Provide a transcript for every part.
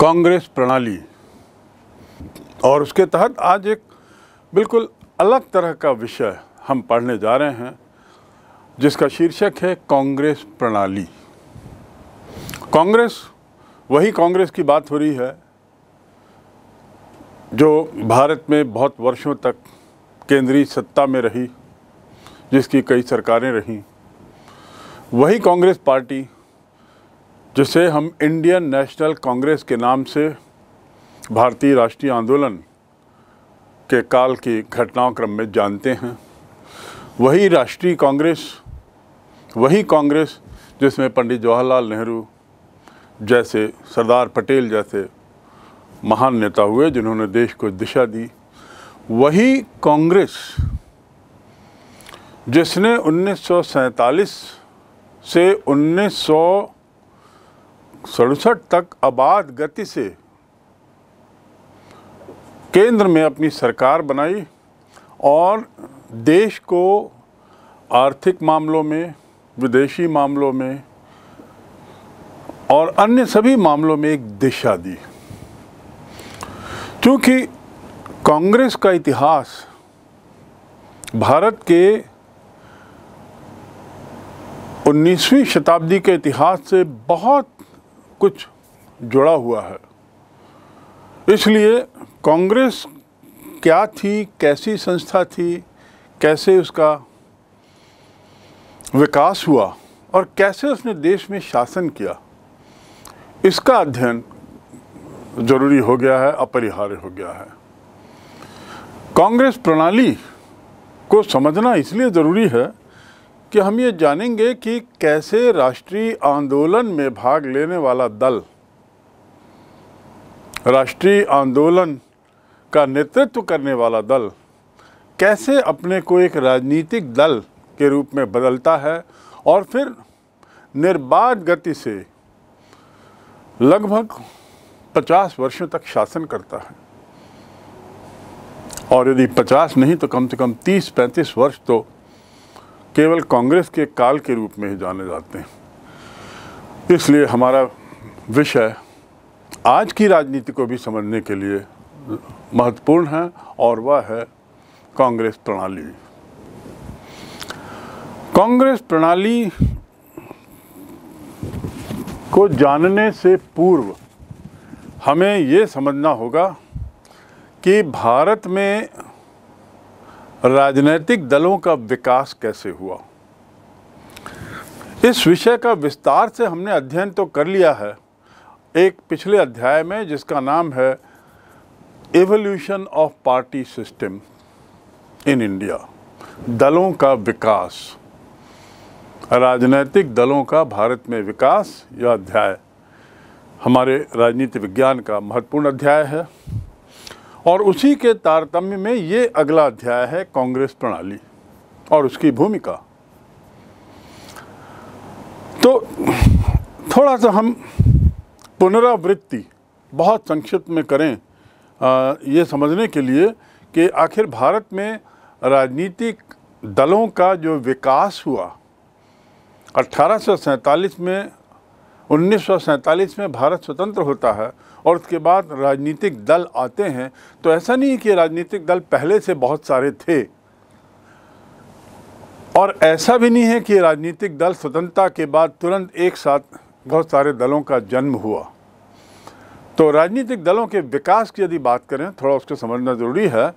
कांग्रेस प्रणाली और उसके तहत आज एक बिल्कुल अलग तरह का विषय हम पढ़ने जा रहे हैं जिसका शीर्षक है कांग्रेस प्रणाली कांग्रेस वही कांग्रेस की बात हो रही है जो भारत में बहुत वर्षों तक केंद्रीय सत्ता में रही जिसकी कई सरकारें रहीं वही कांग्रेस पार्टी जिसे हम इंडियन नेशनल कांग्रेस के नाम से भारतीय राष्ट्रीय आंदोलन के काल की घटनाक्रम में जानते हैं वही राष्ट्रीय कांग्रेस वही कांग्रेस जिसमें पंडित जवाहरलाल नेहरू जैसे सरदार पटेल जैसे महान नेता हुए जिन्होंने देश को दिशा दी वही कांग्रेस जिसने उन्नीस से उन्नीस सड़सठ तक आबाद गति से केंद्र में अपनी सरकार बनाई और देश को आर्थिक मामलों में विदेशी मामलों में और अन्य सभी मामलों में एक दिशा दी क्योंकि कांग्रेस का इतिहास भारत के 19वीं शताब्दी के इतिहास से बहुत कुछ जुड़ा हुआ है इसलिए कांग्रेस क्या थी कैसी संस्था थी कैसे उसका विकास हुआ और कैसे उसने देश में शासन किया इसका अध्ययन जरूरी हो गया है अपरिहार्य हो गया है कांग्रेस प्रणाली को समझना इसलिए ज़रूरी है कि हम ये जानेंगे कि कैसे राष्ट्रीय आंदोलन में भाग लेने वाला दल राष्ट्रीय आंदोलन का नेतृत्व करने वाला दल कैसे अपने को एक राजनीतिक दल के रूप में बदलता है और फिर निर्बाध गति से लगभग 50 वर्षों तक शासन करता है और यदि 50 नहीं तो कम से कम 30-35 वर्ष तो केवल कांग्रेस के काल के रूप में ही जाने जाते हैं इसलिए हमारा विषय आज की राजनीति को भी समझने के लिए महत्वपूर्ण है और वह है कांग्रेस प्रणाली कांग्रेस प्रणाली को जानने से पूर्व हमें ये समझना होगा कि भारत में राजनीतिक दलों का विकास कैसे हुआ इस विषय का विस्तार से हमने अध्ययन तो कर लिया है एक पिछले अध्याय में जिसका नाम है evolution of party system in India दलों का विकास राजनीतिक दलों का भारत में विकास यह अध्याय हमारे राजनीति विज्ञान का महत्वपूर्ण अध्याय है और उसी के तारतम्य में ये अगला अध्याय है कांग्रेस प्रणाली और उसकी भूमिका तो थोड़ा सा हम पुनरावृत्ति बहुत संक्षिप्त में करें आ, ये समझने के लिए कि आखिर भारत में राजनीतिक दलों का जो विकास हुआ अट्ठारह में उन्नीस में भारत स्वतंत्र होता है और उसके बाद राजनीतिक दल आते हैं तो ऐसा नहीं कि राजनीतिक दल पहले से बहुत सारे थे और ऐसा भी नहीं है कि राजनीतिक दल स्वतंत्रता के बाद तुरंत एक साथ बहुत सारे दलों का जन्म हुआ तो राजनीतिक दलों के विकास की यदि बात करें थोड़ा उसको समझना ज़रूरी है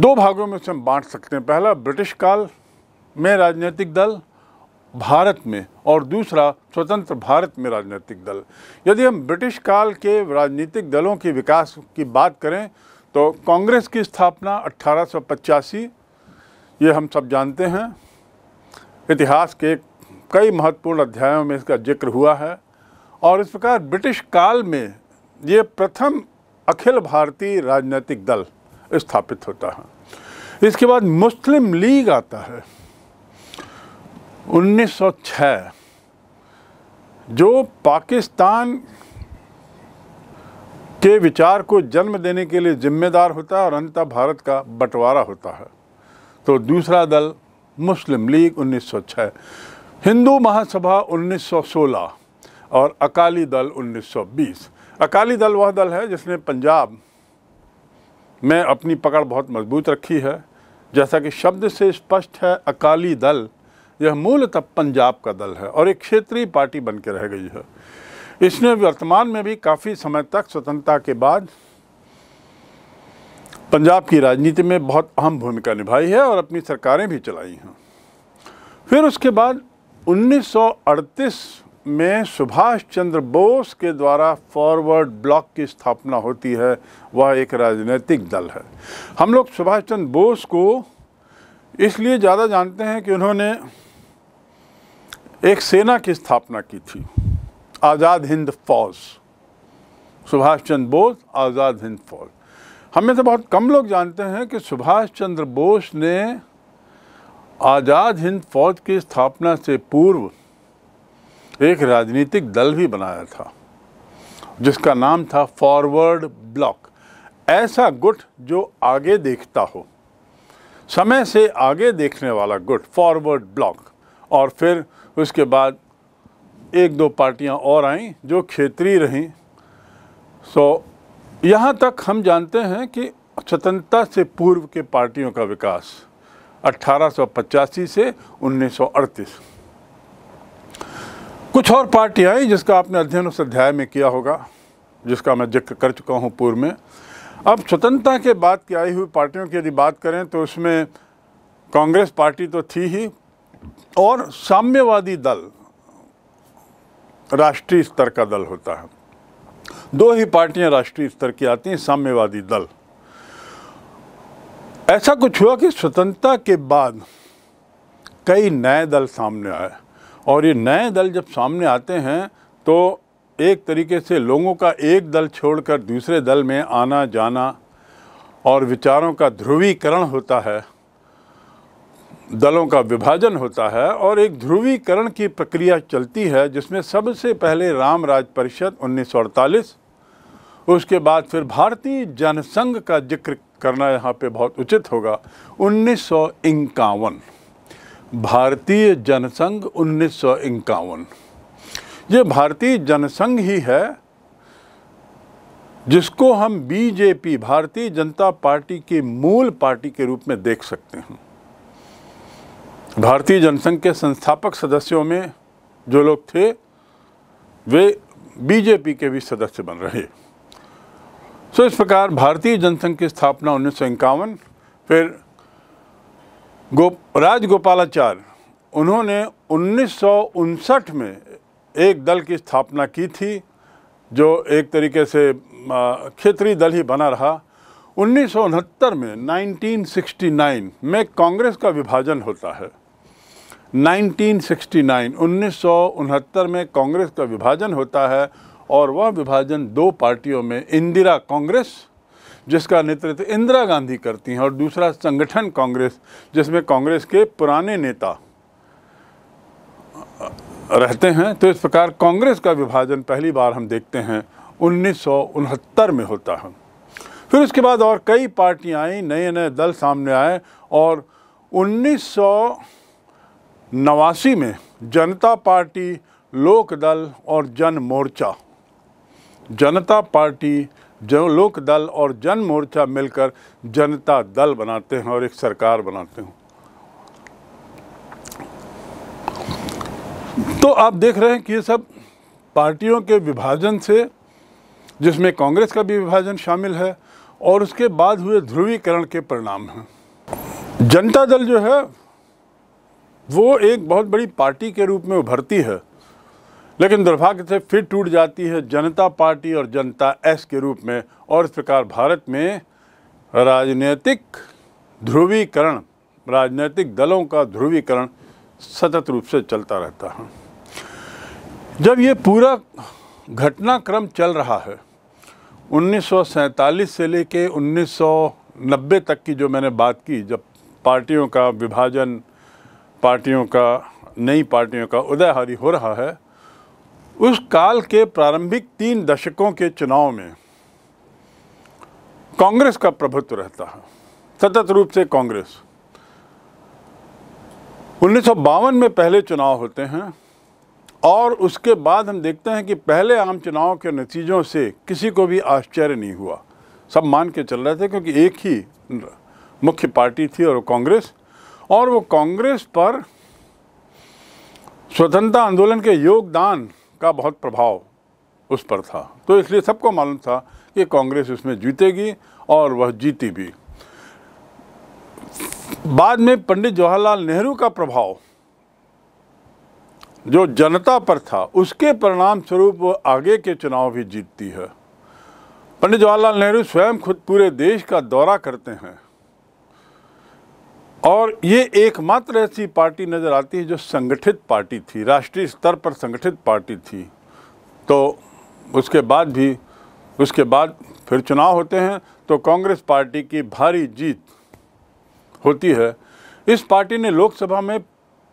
दो भागों में उसे हम बांट सकते हैं पहला ब्रिटिश काल में राजनीतिक दल भारत में और दूसरा स्वतंत्र भारत में राजनीतिक दल यदि हम ब्रिटिश काल के राजनीतिक दलों के विकास की बात करें तो कांग्रेस की स्थापना अट्ठारह ये हम सब जानते हैं इतिहास के कई महत्वपूर्ण अध्यायों में इसका जिक्र हुआ है और इस प्रकार ब्रिटिश काल में ये प्रथम अखिल भारतीय राजनीतिक दल स्थापित होता है इसके बाद मुस्लिम लीग आता है 1906 जो पाकिस्तान के विचार को जन्म देने के लिए जिम्मेदार होता है और अंततः भारत का बंटवारा होता है तो दूसरा दल मुस्लिम लीग 1906 हिंदू महासभा 1916 और अकाली दल 1920 अकाली दल वह दल है जिसने पंजाब में अपनी पकड़ बहुत मजबूत रखी है जैसा कि शब्द से स्पष्ट है अकाली दल यह मूलतः पंजाब का दल है और एक क्षेत्रीय पार्टी बन के रह गई है इसने वर्तमान में भी काफ़ी समय तक स्वतंत्रता के बाद पंजाब की राजनीति में बहुत अहम भूमिका निभाई है और अपनी सरकारें भी चलाई हैं फिर उसके बाद 1938 में सुभाष चंद्र बोस के द्वारा फॉरवर्ड ब्लॉक की स्थापना होती है वह एक राजनीतिक दल है हम लोग सुभाष चंद्र बोस को इसलिए ज़्यादा जानते हैं कि उन्होंने एक सेना की स्थापना की थी आज़ाद हिंद फौज सुभाष चंद्र बोस आज़ाद हिंद फौज हमें तो बहुत कम लोग जानते हैं कि सुभाष चंद्र बोस ने आज़ाद हिंद फौज की स्थापना से पूर्व एक राजनीतिक दल भी बनाया था जिसका नाम था फॉरवर्ड ब्लॉक ऐसा गुट जो आगे देखता हो समय से आगे देखने वाला गुट फॉरवर्ड ब्लॉक और फिर उसके बाद एक दो पार्टियां और आईं जो क्षेत्रीय रहीं सो so, यहाँ तक हम जानते हैं कि स्वतंत्रता से पूर्व के पार्टियों का विकास अट्ठारह से 1938 कुछ और पार्टियाँ आई जिसका आपने अध्ययन उस अध्याय में किया होगा जिसका मैं जिक्र कर चुका हूँ पूर्व में अब स्वतंत्रता के बाद की आई हुई पार्टियों की यदि बात करें तो उसमें कांग्रेस पार्टी तो थी ही और साम्यवादी दल राष्ट्रीय स्तर का दल होता है दो ही पार्टियां राष्ट्रीय स्तर की आती हैं साम्यवादी दल ऐसा कुछ हुआ कि स्वतंत्रता के बाद कई नए दल सामने आए और ये नए दल जब सामने आते हैं तो एक तरीके से लोगों का एक दल छोड़कर दूसरे दल में आना जाना और विचारों का ध्रुवीकरण होता है दलों का विभाजन होता है और एक ध्रुवीकरण की प्रक्रिया चलती है जिसमें सबसे पहले राम राज परिषद उन्नीस उसके बाद फिर भारतीय जनसंघ का जिक्र करना यहाँ पे बहुत उचित होगा उन्नीस भारतीय जनसंघ उन्नीस ये भारतीय जनसंघ ही है जिसको हम बीजेपी भारतीय जनता पार्टी की मूल पार्टी के रूप में देख सकते हैं भारतीय जनसंघ के संस्थापक सदस्यों में जो लोग थे वे बीजेपी के भी सदस्य बन रहे सो इस प्रकार भारतीय जनसंघ की स्थापना उन्नीस फिर गो राजगोपालाचार्य उन्होंने उन्नीस में एक दल की स्थापना की थी जो एक तरीके से क्षेत्रीय दल ही बना रहा उन्नीस में 1969 में कांग्रेस का विभाजन होता है 1969 1969 में कांग्रेस का विभाजन होता है और वह विभाजन दो पार्टियों में इंदिरा कांग्रेस जिसका नेतृत्व इंदिरा गांधी करती हैं और दूसरा संगठन कांग्रेस जिसमें कांग्रेस के पुराने नेता रहते हैं तो इस प्रकार कांग्रेस का विभाजन पहली बार हम देखते हैं उन्नीस में होता है फिर उसके बाद और कई पार्टियाँ आई नए नए दल सामने आए और उन्नीस नवासी में जनता पार्टी लोक दल और जन मोर्चा जनता पार्टी जन लोक दल और जन मोर्चा मिलकर जनता दल बनाते हैं और एक सरकार बनाते हैं तो आप देख रहे हैं कि ये सब पार्टियों के विभाजन से जिसमें कांग्रेस का भी विभाजन शामिल है और उसके बाद हुए ध्रुवीकरण के परिणाम हैं जनता दल जो है वो एक बहुत बड़ी पार्टी के रूप में उभरती है लेकिन दुर्भाग्य से फिर टूट जाती है जनता पार्टी और जनता एस के रूप में और इस प्रकार भारत में राजनीतिक ध्रुवीकरण राजनीतिक दलों का ध्रुवीकरण सतत रूप से चलता रहता है जब ये पूरा घटनाक्रम चल रहा है 1947 से लेके 1990 तक की जो मैंने बात की जब पार्टियों का विभाजन पार्टियों का नई पार्टियों का उदयहारी हो रहा है उस काल के प्रारंभिक तीन दशकों के चुनाव में कांग्रेस का प्रभुत्व रहता है सतत रूप से कांग्रेस उन्नीस में पहले चुनाव होते हैं और उसके बाद हम देखते हैं कि पहले आम चुनाव के नतीजों से किसी को भी आश्चर्य नहीं हुआ सब मान के चल रहे थे क्योंकि एक ही मुख्य पार्टी थी और कांग्रेस और वो कांग्रेस पर स्वतंत्रता आंदोलन के योगदान का बहुत प्रभाव उस पर था तो इसलिए सबको मालूम था कि कांग्रेस उसमें जीतेगी और वह जीती भी बाद में पंडित जवाहरलाल नेहरू का प्रभाव जो जनता पर था उसके परिणाम स्वरूप वो आगे के चुनाव भी जीतती है पंडित जवाहरलाल नेहरू स्वयं खुद पूरे देश का दौरा करते हैं और ये एकमात्र ऐसी पार्टी नज़र आती है जो संगठित पार्टी थी राष्ट्रीय स्तर पर संगठित पार्टी थी तो उसके बाद भी उसके बाद फिर चुनाव होते हैं तो कांग्रेस पार्टी की भारी जीत होती है इस पार्टी ने लोकसभा में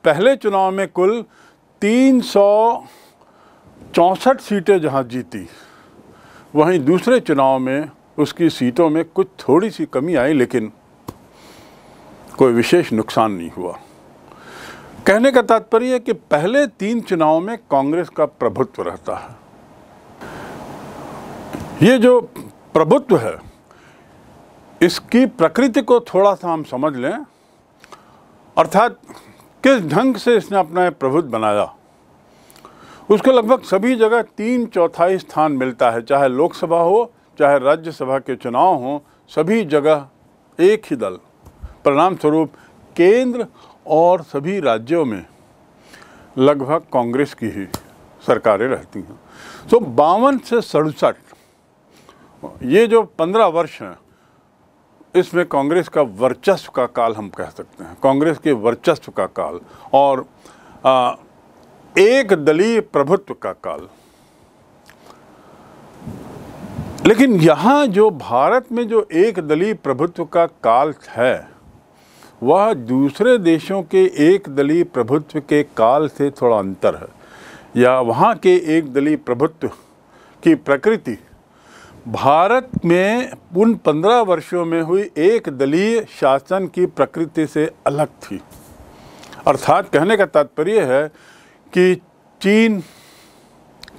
पहले चुनाव में कुल तीन सौ चौंसठ सीटें जहां जीती वहीं दूसरे चुनाव में उसकी सीटों में कुछ थोड़ी सी कमी आई लेकिन कोई विशेष नुकसान नहीं हुआ कहने का तात्पर्य है कि पहले तीन चुनाव में कांग्रेस का प्रभुत्व रहता है ये जो प्रभुत्व है इसकी प्रकृति को थोड़ा सा हम समझ लें अर्थात किस ढंग से इसने अपना प्रभुत्व बनाया उसको लगभग सभी जगह तीन चौथाई स्थान मिलता है चाहे लोकसभा हो चाहे राज्यसभा के चुनाव हों सभी जगह एक ही दल परिणाम स्वरूप केंद्र और सभी राज्यों में लगभग कांग्रेस की ही सरकारें रहती हैं तो बावन से सड़सठ ये जो पंद्रह वर्ष हैं इसमें कांग्रेस का वर्चस्व का काल हम कह सकते हैं कांग्रेस के वर्चस्व का काल और आ, एक दलीय प्रभुत्व का काल लेकिन यहाँ जो भारत में जो एक दलीय प्रभुत्व का काल है वह दूसरे देशों के एक दलीय प्रभुत्व के काल से थोड़ा अंतर है या वहाँ के एक दलीय प्रभुत्व की प्रकृति भारत में उन पंद्रह वर्षों में हुई एक दलीय शासन की प्रकृति से अलग थी अर्थात कहने का तात्पर्य है कि चीन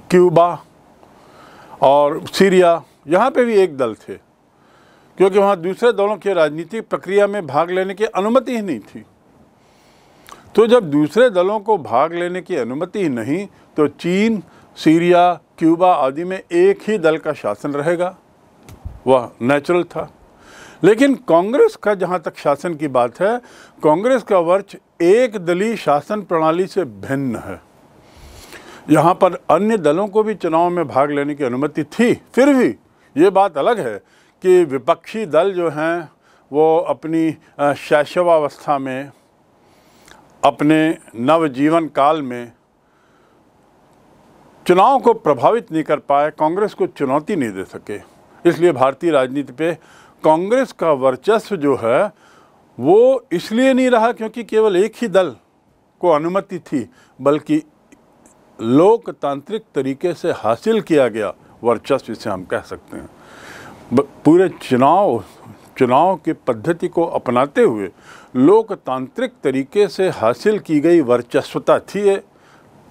क्यूबा और सीरिया यहाँ पे भी एक दल थे क्योंकि वहाँ दूसरे दलों की राजनीतिक प्रक्रिया में भाग लेने की अनुमति ही नहीं थी तो जब दूसरे दलों को भाग लेने की अनुमति ही नहीं तो चीन सीरिया क्यूबा आदि में एक ही दल का शासन रहेगा वह नेचुरल था लेकिन कांग्रेस का जहाँ तक शासन की बात है कांग्रेस का वर्च एक दलीय शासन प्रणाली से भिन्न है यहाँ पर अन्य दलों को भी चुनाव में भाग लेने की अनुमति थी फिर भी ये बात अलग है कि विपक्षी दल जो हैं वो अपनी शैशवावस्था में अपने नवजीवन काल में चुनाव को प्रभावित नहीं कर पाए कांग्रेस को चुनौती नहीं दे सके इसलिए भारतीय राजनीति पे कांग्रेस का वर्चस्व जो है वो इसलिए नहीं रहा क्योंकि केवल एक ही दल को अनुमति थी बल्कि लोकतांत्रिक तरीके से हासिल किया गया वर्चस्व इसे हम कह सकते हैं पूरे चुनाव चुनाव की पद्धति को अपनाते हुए लोकतांत्रिक तरीके से हासिल की गई वर्चस्वता थी ये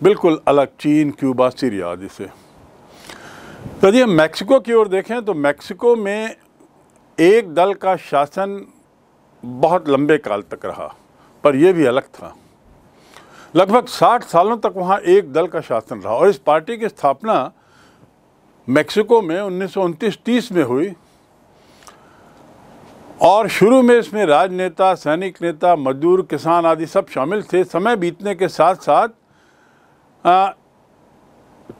बिल्कुल अलग चीन क्यूबा सीरिया आदि से यदि हम मैक्सिको की ओर देखें तो मैक्सिको में एक दल का शासन बहुत लंबे काल तक रहा पर यह भी अलग था लगभग 60 सालों तक वहाँ एक दल का शासन रहा और इस पार्टी की स्थापना मेक्सिको में उन्नीस 30 में हुई और शुरू में इसमें राजनेता सैनिक नेता मजदूर किसान आदि सब शामिल थे समय बीतने के साथ साथ आ,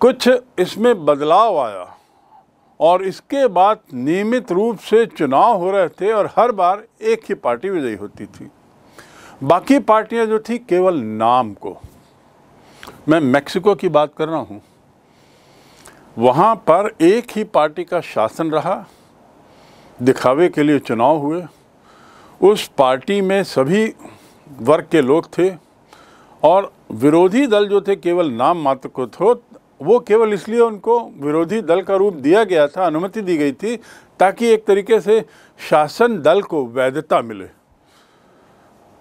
कुछ इसमें बदलाव आया और इसके बाद नियमित रूप से चुनाव हो रहे थे और हर बार एक ही पार्टी विजयी होती थी बाकी पार्टियां जो थी केवल नाम को मैं मेक्सिको की बात कर रहा हूँ वहाँ पर एक ही पार्टी का शासन रहा दिखावे के लिए चुनाव हुए उस पार्टी में सभी वर्ग के लोग थे और विरोधी दल जो थे केवल नाम मात्र को थे वो केवल इसलिए उनको विरोधी दल का रूप दिया गया था अनुमति दी गई थी ताकि एक तरीके से शासन दल को वैधता मिले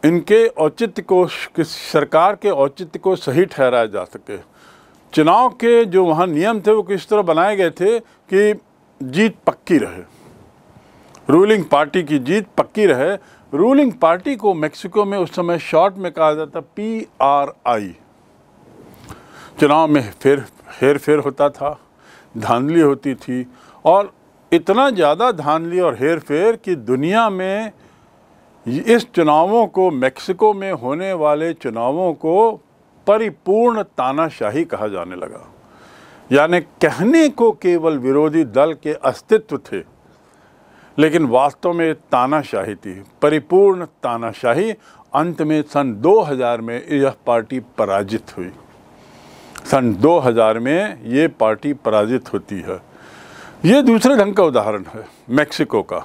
इनके औचित्य को किस सरकार के औचित्य को सही ठहराया जा सके चुनाव के जो वहाँ नियम थे वो किस तरह बनाए गए थे कि जीत पक्की रहे रूलिंग पार्टी की जीत पक्की रहे रूलिंग पार्टी को मेक्सिको में उस समय शॉर्ट में कहा जाता पी आर आई चुनाव में फिर हेर फेर होता था धांधली होती थी और इतना ज़्यादा धांधली और हेर फेर कि दुनिया में इस चुनावों को मेक्सिको में होने वाले चुनावों को परिपूर्ण तानाशाही कहा जाने लगा यानी कहने को केवल विरोधी दल के अस्तित्व थे लेकिन वास्तव में तानाशाही थी परिपूर्ण तानाशाही अंत में सन 2000 में यह पार्टी पराजित हुई सन 2000 में ये पार्टी पराजित होती है ये दूसरे ढंग का उदाहरण है मैक्सिको का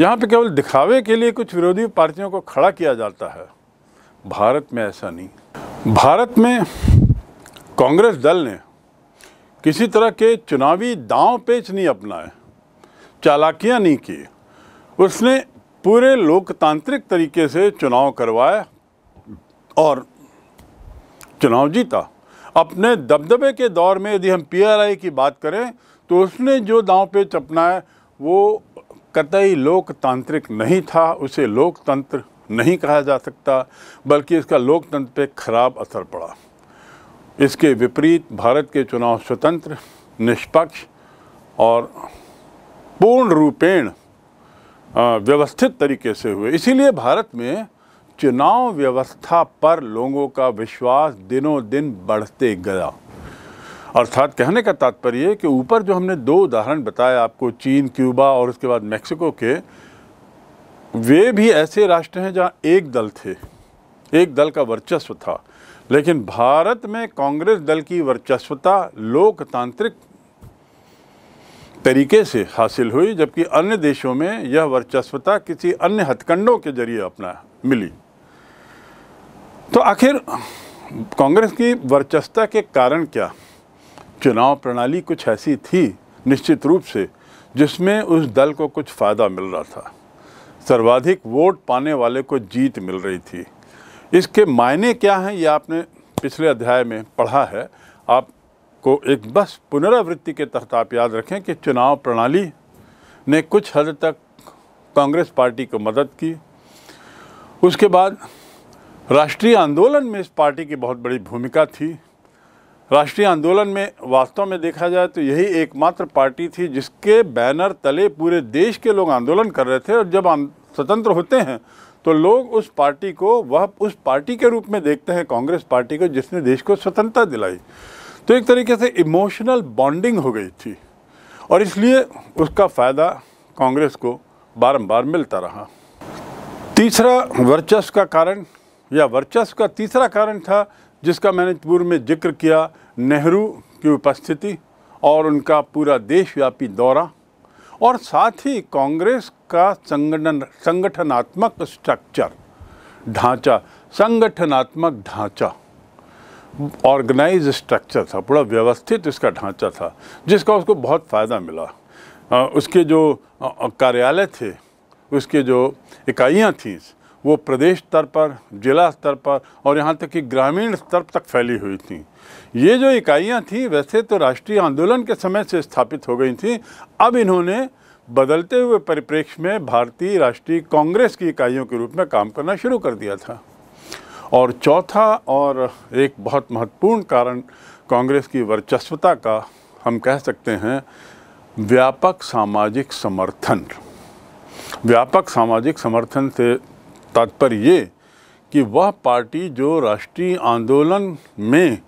यहाँ पे केवल दिखावे के लिए कुछ विरोधी पार्टियों को खड़ा किया जाता है भारत में ऐसा नहीं भारत में कांग्रेस दल ने किसी तरह के चुनावी दांव पेच नहीं अपनाए चालाकियाँ नहीं की उसने पूरे लोकतांत्रिक तरीके से चुनाव करवाया और चुनाव जीता अपने दबदबे के दौर में यदि हम पीआरआई की बात करें तो उसने जो दांव पे चपना है वो कतई लोकतांत्रिक नहीं था उसे लोकतंत्र नहीं कहा जा सकता बल्कि इसका लोकतंत्र पे खराब असर पड़ा इसके विपरीत भारत के चुनाव स्वतंत्र निष्पक्ष और पूर्ण रूपेण व्यवस्थित तरीके से हुए इसीलिए भारत में चुनाव व्यवस्था पर लोगों का विश्वास दिनों दिन बढ़ते गया अर्थात कहने का तात्पर्य है कि ऊपर जो हमने दो उदाहरण बताया आपको चीन क्यूबा और उसके बाद मेक्सिको के वे भी ऐसे राष्ट्र हैं जहाँ एक दल थे एक दल का वर्चस्व था लेकिन भारत में कांग्रेस दल की वर्चस्वता लोकतांत्रिक तरीके से हासिल हुई जबकि अन्य देशों में यह वर्चस्वता किसी अन्य हथकंडों के जरिए अपना मिली तो आखिर कांग्रेस की वर्चस्ता के कारण क्या चुनाव प्रणाली कुछ ऐसी थी निश्चित रूप से जिसमें उस दल को कुछ फ़ायदा मिल रहा था सर्वाधिक वोट पाने वाले को जीत मिल रही थी इसके मायने क्या हैं ये आपने पिछले अध्याय में पढ़ा है आपको एक बस पुनरावृत्ति के तहत आप याद रखें कि चुनाव प्रणाली ने कुछ हद तक कांग्रेस पार्टी को मदद की उसके बाद राष्ट्रीय आंदोलन में इस पार्टी की बहुत बड़ी भूमिका थी राष्ट्रीय आंदोलन में वास्तव में देखा जाए तो यही एकमात्र पार्टी थी जिसके बैनर तले पूरे देश के लोग आंदोलन कर रहे थे और जब स्वतंत्र होते हैं तो लोग उस पार्टी को वह उस पार्टी के रूप में देखते हैं कांग्रेस पार्टी को जिसने देश को स्वतंत्रता दिलाई तो एक तरीके से इमोशनल बॉन्डिंग हो गई थी और इसलिए उसका फ़ायदा कांग्रेस को बारंबार मिलता रहा तीसरा वर्चस्व का कारण या वर्चस्व का तीसरा कारण था जिसका मैंने पूर्व में जिक्र किया नेहरू की उपस्थिति और उनका पूरा देशव्यापी दौरा और साथ ही कांग्रेस का संगठन संगठनात्मक स्ट्रक्चर ढांचा संगठनात्मक ढांचा ऑर्गेनाइज स्ट्रक्चर था पूरा व्यवस्थित इसका ढांचा था जिसका उसको बहुत फ़ायदा मिला उसके जो कार्यालय थे उसके जो इकाइयाँ थीं वो प्रदेश स्तर पर जिला स्तर पर और यहाँ तक कि ग्रामीण स्तर तक फैली हुई थी ये जो इकाइयाँ थीं वैसे तो राष्ट्रीय आंदोलन के समय से स्थापित हो गई थी अब इन्होंने बदलते हुए परिप्रेक्ष्य में भारतीय राष्ट्रीय कांग्रेस की इकाइयों के रूप में काम करना शुरू कर दिया था और चौथा और एक बहुत महत्वपूर्ण कारण कांग्रेस की वर्चस्वता का हम कह सकते हैं व्यापक सामाजिक समर्थन व्यापक सामाजिक समर्थन से तात्पर्य ये कि वह पार्टी जो राष्ट्रीय आंदोलन में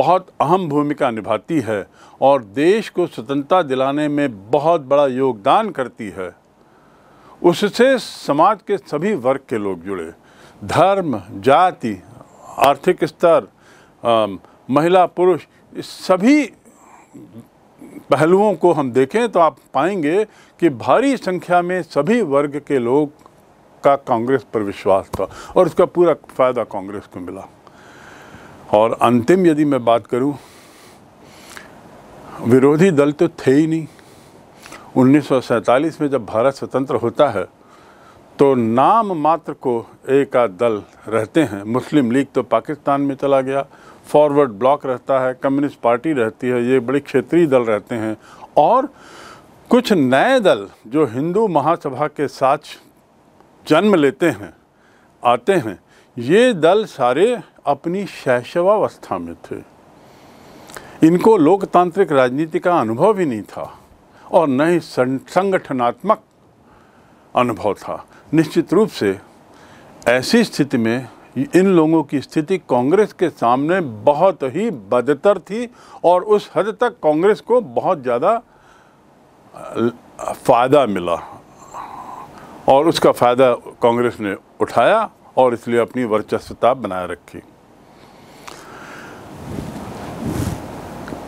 बहुत अहम भूमिका निभाती है और देश को स्वतंत्रता दिलाने में बहुत बड़ा योगदान करती है उससे समाज के सभी वर्ग के लोग जुड़े धर्म जाति आर्थिक स्तर महिला पुरुष सभी पहलुओं को हम देखें तो आप पाएंगे कि भारी संख्या में सभी वर्ग के लोग का कांग्रेस पर विश्वास था और उसका पूरा फ़ायदा कांग्रेस को मिला और अंतिम यदि मैं बात करूं विरोधी दल तो थे ही नहीं उन्नीस में जब भारत स्वतंत्र होता है तो नाम मात्र को एक आध दल रहते हैं मुस्लिम लीग तो पाकिस्तान में चला गया फॉरवर्ड ब्लॉक रहता है कम्युनिस्ट पार्टी रहती है ये बड़े क्षेत्रीय दल रहते हैं और कुछ नए दल जो हिंदू महासभा के साथ जन्म लेते हैं आते हैं ये दल सारे अपनी शैशवावस्था में थे इनको लोकतांत्रिक राजनीति का अनुभव ही नहीं था और न ही संगठनात्मक अनुभव था निश्चित रूप से ऐसी स्थिति में इन लोगों की स्थिति कांग्रेस के सामने बहुत ही बदतर थी और उस हद तक कांग्रेस को बहुत ज़्यादा फ़ायदा मिला और उसका फ़ायदा कांग्रेस ने उठाया और इसलिए अपनी वर्चस्वता बनाए रखी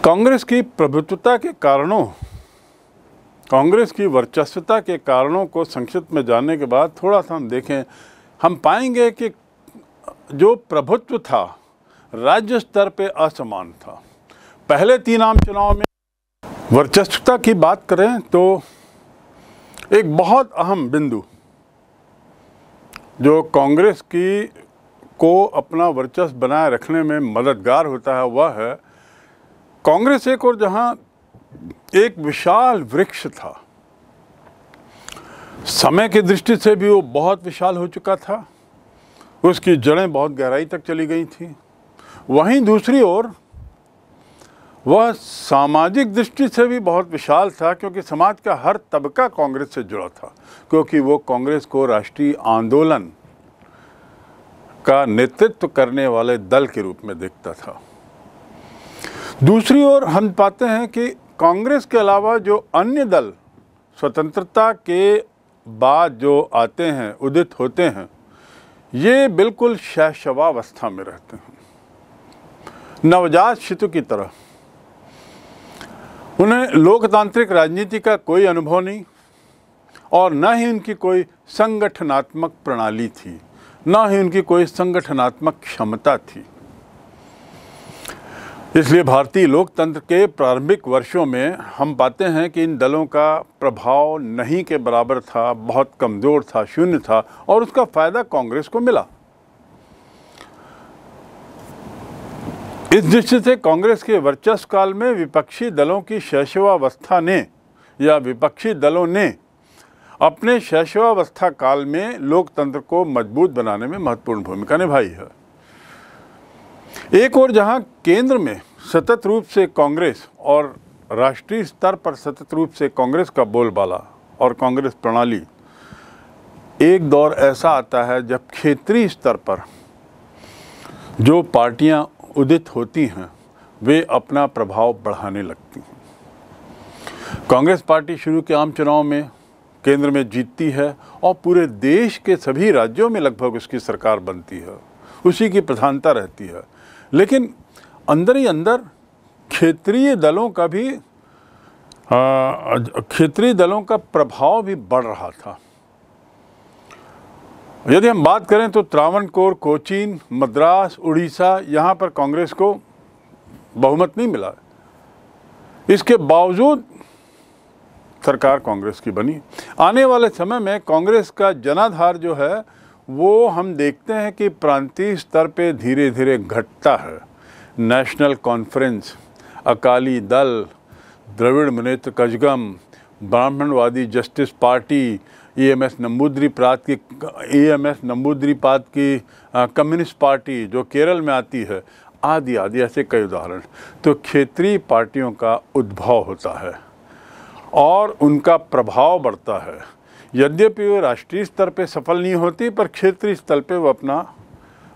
कांग्रेस की प्रभुत्वता के कारणों कांग्रेस की वर्चस्वता के कारणों को संक्षिप्त में जानने के बाद थोड़ा सा हम देखें हम पाएंगे कि जो प्रभुत्व था राज्य स्तर पे असमान था पहले तीन आम चुनाव में वर्चस्वता की बात करें तो एक बहुत अहम बिंदु जो कांग्रेस की को अपना वर्चस्व बनाए रखने में मददगार होता है वह है कांग्रेस एक और जहां एक विशाल वृक्ष था समय की दृष्टि से भी वो बहुत विशाल हो चुका था उसकी जड़ें बहुत गहराई तक चली गई थी वहीं दूसरी ओर वह सामाजिक दृष्टि से भी बहुत विशाल था क्योंकि समाज का हर तबका कांग्रेस से जुड़ा था क्योंकि वो कांग्रेस को राष्ट्रीय आंदोलन का नेतृत्व करने वाले दल के रूप में देखता था दूसरी ओर हम पाते हैं कि कांग्रेस के अलावा जो अन्य दल स्वतंत्रता के बाद जो आते हैं उदित होते हैं ये बिल्कुल शैशवावस्था में रहते हैं नवजात शिशु की तरह उन्हें लोकतांत्रिक राजनीति का कोई अनुभव नहीं और न ही उनकी कोई संगठनात्मक प्रणाली थी न ही उनकी कोई संगठनात्मक क्षमता थी इसलिए भारतीय लोकतंत्र के प्रारंभिक वर्षों में हम पाते हैं कि इन दलों का प्रभाव नहीं के बराबर था बहुत कमज़ोर था शून्य था और उसका फ़ायदा कांग्रेस को मिला इस दृष्टि से कांग्रेस के वर्चस्व काल में विपक्षी दलों की शैशवावस्था ने या विपक्षी दलों ने अपने शैशवावस्था काल में लोकतंत्र को मजबूत बनाने में महत्वपूर्ण भूमिका निभाई है एक और जहां केंद्र में सतत रूप से कांग्रेस और राष्ट्रीय स्तर पर सतत रूप से कांग्रेस का बोलबाला और कांग्रेस प्रणाली एक दौर ऐसा आता है जब क्षेत्रीय स्तर पर जो पार्टियां उदित होती हैं वे अपना प्रभाव बढ़ाने लगती हैं कांग्रेस पार्टी शुरू के आम चुनाव में केंद्र में जीतती है और पूरे देश के सभी राज्यों में लगभग उसकी सरकार बनती है उसी की प्रधानता रहती है लेकिन अंदर ही अंदर क्षेत्रीय दलों का भी क्षेत्रीय दलों का प्रभाव भी बढ़ रहा था यदि हम बात करें तो त्रावणकोर कोचीन मद्रास उड़ीसा यहाँ पर कांग्रेस को बहुमत नहीं मिला इसके बावजूद सरकार कांग्रेस की बनी आने वाले समय में कांग्रेस का जनाधार जो है वो हम देखते हैं कि प्रांतीय स्तर पे धीरे धीरे घटता है नेशनल कॉन्फ्रेंस अकाली दल द्रविड़ मुनेत्र कजगम ब्राह्मणवादी Justice Party E M S Namboodiri प्रात की ई एम एस नम्बूद्री पात की कम्युनिस्ट पार्टी जो केरल में आती है आदि आदि ऐसे कई उदाहरण तो क्षेत्रीय पार्टियों का उद्भव होता है और उनका प्रभाव बढ़ता है यद्यपि वो राष्ट्रीय स्तर पर सफल नहीं होती पर क्षेत्रीय स्तर पर वो अपना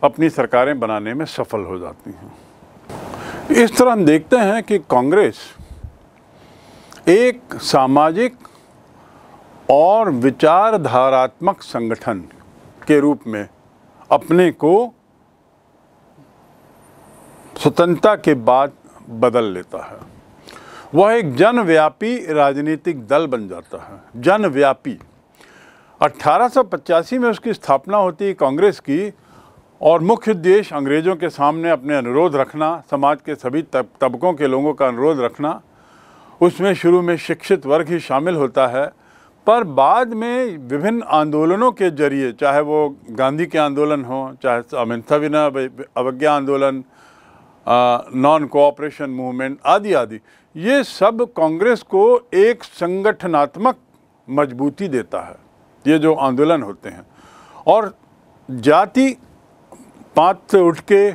अपनी सरकारें बनाने में सफल हो जाती हैं इस तरह हम देखते हैं कि कांग्रेस एक सामाजिक और विचारधारात्मक संगठन के रूप में अपने को स्वतंत्रता के बाद बदल लेता है वह एक जनव्यापी राजनीतिक दल बन जाता है जनव्यापी 1885 में उसकी स्थापना होती है कांग्रेस की और मुख्य उद्देश्य अंग्रेज़ों के सामने अपने अनुरोध रखना समाज के सभी तब, तबकों के लोगों का अनुरोध रखना उसमें शुरू में शिक्षित वर्ग ही शामिल होता है पर बाद में विभिन्न आंदोलनों के जरिए चाहे वो गांधी के आंदोलन हो चाहे अमिंथा विना अवज्ञा आंदोलन नॉन कोऑपरेशन मूवमेंट आदि आदि ये सब कांग्रेस को एक संगठनात्मक मजबूती देता है ये जो आंदोलन होते हैं और जाति पात से उठ के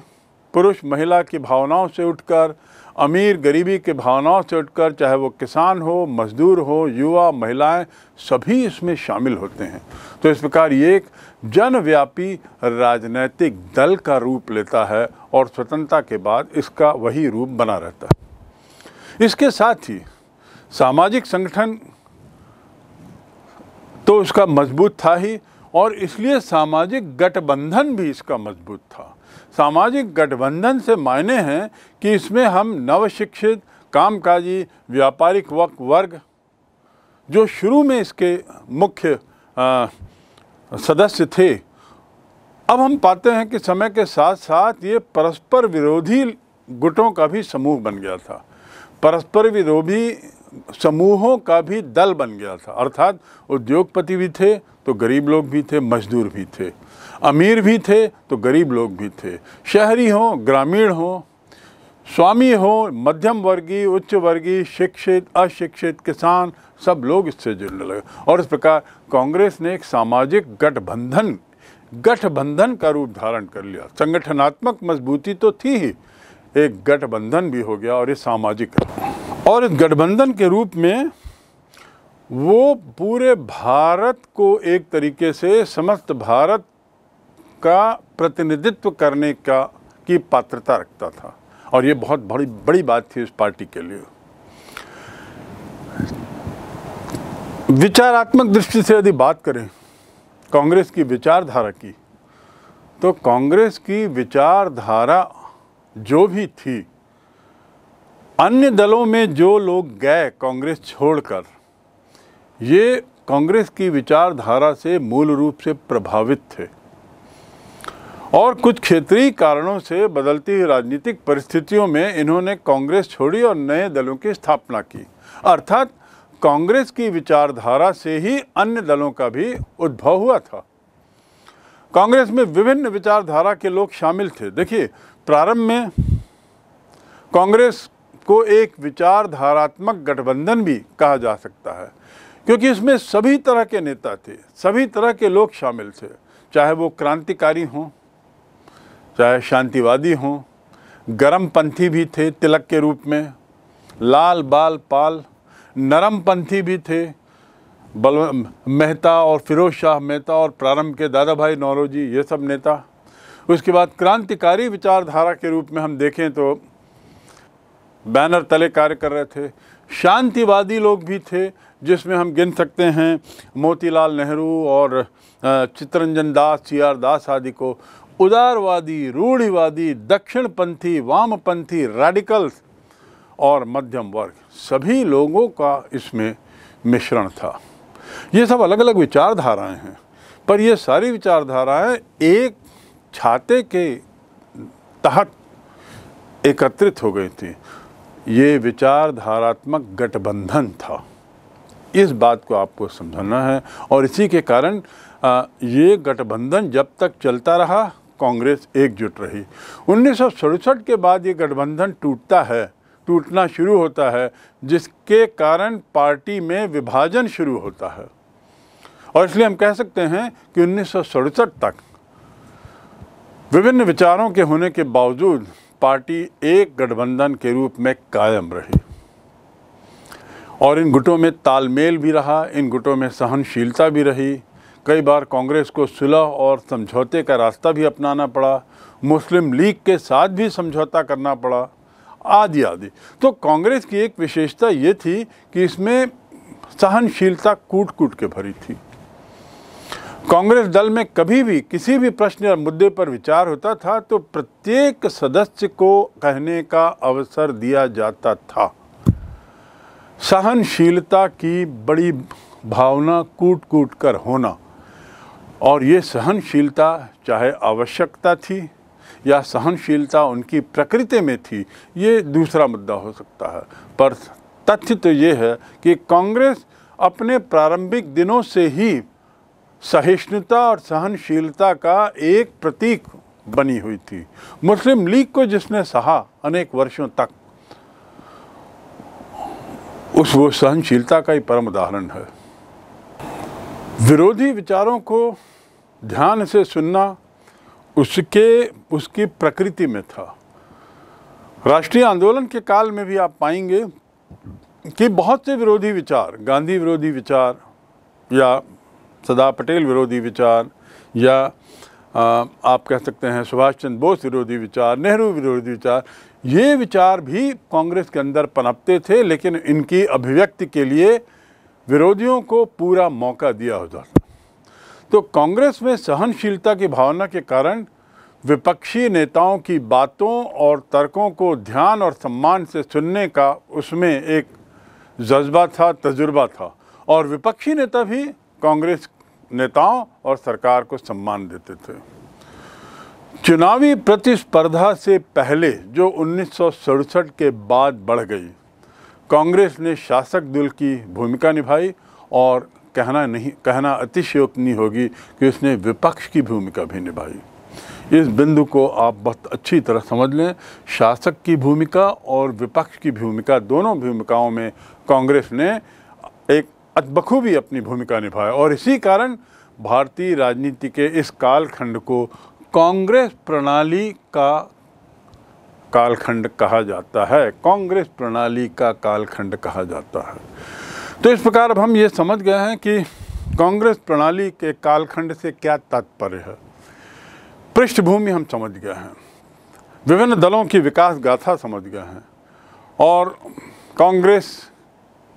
पुरुष महिला की भावनाओं से उठकर अमीर गरीबी की भावनाओं से उठकर चाहे वो किसान हो मजदूर हो युवा महिलाएं सभी इसमें शामिल होते हैं तो इस प्रकार ये एक जनव्यापी राजनैतिक दल का रूप लेता है और स्वतंत्रता के बाद इसका वही रूप बना रहता है इसके साथ ही सामाजिक संगठन तो उसका मजबूत था ही और इसलिए सामाजिक गठबंधन भी इसका मजबूत था सामाजिक गठबंधन से मायने हैं कि इसमें हम नवशिक्षित कामकाजी व्यापारिक वक वर्ग जो शुरू में इसके मुख्य आ, सदस्य थे अब हम पाते हैं कि समय के साथ साथ ये परस्पर विरोधी गुटों का भी समूह बन गया था परस्पर विरोधी समूहों का भी दल बन गया था अर्थात उद्योगपति भी थे तो गरीब लोग भी थे मजदूर भी थे अमीर भी थे तो गरीब लोग भी थे शहरी हों ग्रामीण हों स्वामी हो मध्यम वर्गीय उच्च वर्गीय शिक्षित अशिक्षित किसान सब लोग इससे जुड़ने लगे और इस प्रकार कांग्रेस ने एक सामाजिक गठबंधन गठबंधन का रूप धारण कर लिया संगठनात्मक मजबूती तो थी ही एक गठबंधन भी हो गया और ये सामाजिक और इस गठबंधन के रूप में वो पूरे भारत को एक तरीके से समस्त भारत का प्रतिनिधित्व करने का की पात्रता रखता था और ये बहुत बड़ी बड़ी बात थी उस पार्टी के लिए विचारात्मक दृष्टि से यदि बात करें कांग्रेस की विचारधारा की तो कांग्रेस की विचारधारा जो भी थी अन्य दलों में जो लोग गए कांग्रेस छोड़कर ये कांग्रेस की विचारधारा से मूल रूप से प्रभावित थे और कुछ क्षेत्रीय कारणों से बदलती हुई राजनीतिक परिस्थितियों में इन्होंने कांग्रेस छोड़ी और नए दलों की स्थापना की अर्थात कांग्रेस की विचारधारा से ही अन्य दलों का भी उद्भव हुआ था कांग्रेस में विभिन्न विचारधारा के लोग शामिल थे देखिए प्रारंभ में कांग्रेस को एक विचारधारात्मक गठबंधन भी कहा जा सकता है क्योंकि इसमें सभी तरह के नेता थे सभी तरह के लोग शामिल थे चाहे वो क्रांतिकारी हों चाहे शांतिवादी हों गरम पंथी भी थे तिलक के रूप में लाल बाल पाल नरम पंथी भी थे बल मेहता और फिरोज शाह मेहता और प्रारंभ के दादा भाई नौरोजी ये सब नेता उसके बाद क्रांतिकारी विचारधारा के रूप में हम देखें तो बैनर तले कार्य कर रहे थे शांतिवादी लोग भी थे जिसमें हम गिन सकते हैं मोतीलाल नेहरू और चित्रंजन दास सी आर दास आदि को उदारवादी रूढ़िवादी दक्षिणपंथी वामपंथी रेडिकल्स और मध्यम वर्ग सभी लोगों का इसमें मिश्रण था ये सब अलग अलग विचारधाराएं हैं पर ये सारी विचारधाराएं एक छाते के तहत एकत्रित हो गई थी ये विचारधारात्मक गठबंधन था इस बात को आपको समझाना है और इसी के कारण ये गठबंधन जब तक चलता रहा कांग्रेस एकजुट रही उन्नीस के बाद ये गठबंधन टूटता है टूटना शुरू होता है जिसके कारण पार्टी में विभाजन शुरू होता है और इसलिए हम कह सकते हैं कि उन्नीस तक विभिन्न विचारों के होने के बावजूद पार्टी एक गठबंधन के रूप में कायम रही और इन गुटों में तालमेल भी रहा इन गुटों में सहनशीलता भी रही कई बार कांग्रेस को सुलह और समझौते का रास्ता भी अपनाना पड़ा मुस्लिम लीग के साथ भी समझौता करना पड़ा आदि आदि तो कांग्रेस की एक विशेषता ये थी कि इसमें सहनशीलता कूट कूट के भरी थी कांग्रेस दल में कभी भी किसी भी प्रश्न या मुद्दे पर विचार होता था तो प्रत्येक सदस्य को कहने का अवसर दिया जाता था सहनशीलता की बड़ी भावना कूट कूट कर होना और ये सहनशीलता चाहे आवश्यकता थी या सहनशीलता उनकी प्रकृति में थी ये दूसरा मुद्दा हो सकता है पर तथ्य तो ये है कि कांग्रेस अपने प्रारंभिक दिनों से ही सहिष्णुता और सहनशीलता का एक प्रतीक बनी हुई थी मुस्लिम लीग को जिसने सहा अनेक वर्षों तक उस वो सहनशीलता का ही परम उदाहरण है विरोधी विचारों को ध्यान से सुनना उसके उसकी प्रकृति में था राष्ट्रीय आंदोलन के काल में भी आप पाएंगे कि बहुत से विरोधी विचार गांधी विरोधी विचार या सरदार पटेल विरोधी विचार या आप कह सकते हैं सुभाष चंद्र बोस विरोधी विचार नेहरू विरोधी विचार ये विचार भी कांग्रेस के अंदर पनपते थे लेकिन इनकी अभिव्यक्ति के लिए विरोधियों को पूरा मौका दिया होता था तो कांग्रेस में सहनशीलता की भावना के कारण विपक्षी नेताओं की बातों और तर्कों को ध्यान और सम्मान से सुनने का उसमें एक जज्बा था तजुर्बा था और विपक्षी नेता भी कांग्रेस नेताओं और सरकार को सम्मान देते थे चुनावी प्रतिस्पर्धा से पहले जो उन्नीस के बाद बढ़ गई कांग्रेस ने शासक दल की भूमिका निभाई और कहना नहीं कहना अतिशयोक्तनी होगी कि उसने विपक्ष की भूमिका भी निभाई इस बिंदु को आप बहुत अच्छी तरह समझ लें शासक की भूमिका और विपक्ष की भूमिका दोनों भूमिकाओं में कांग्रेस ने एक अतबखूबी अपनी भूमिका निभाई और इसी कारण भारतीय राजनीति के इस कालखंड को कांग्रेस प्रणाली का कालखंड कहा जाता है कांग्रेस प्रणाली का कालखंड कहा जाता है तो इस प्रकार अब हम ये समझ गए हैं कि कांग्रेस प्रणाली के कालखंड से क्या तात्पर्य है पृष्ठभूमि हम समझ गए हैं विभिन्न दलों की विकास गाथा समझ गए हैं और कांग्रेस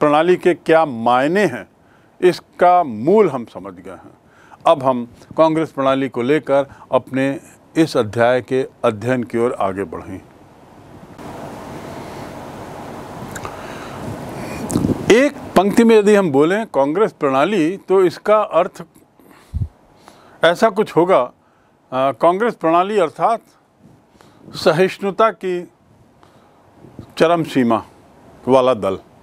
प्रणाली के क्या मायने हैं इसका मूल हम समझ गए हैं अब हम कांग्रेस प्रणाली को लेकर अपने इस अध्याय के अध्ययन की ओर आगे बढ़ें एक पंक्ति में यदि हम बोलें कांग्रेस प्रणाली तो इसका अर्थ ऐसा कुछ होगा कांग्रेस प्रणाली अर्थात सहिष्णुता की चरम सीमा वाला दल